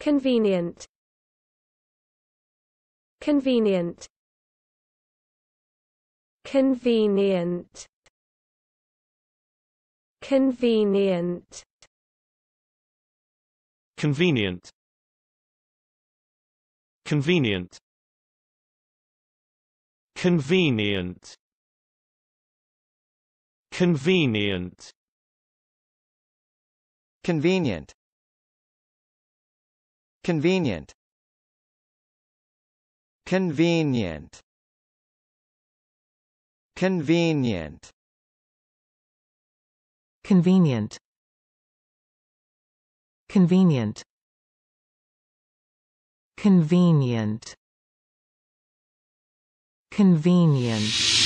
Convenient. Convenient. Convenient. Convenient. Convenient. Convenient. Convenient. Convenient. Convenient Convenient Convenient Convenient Convenient Convenient Convenient Convenient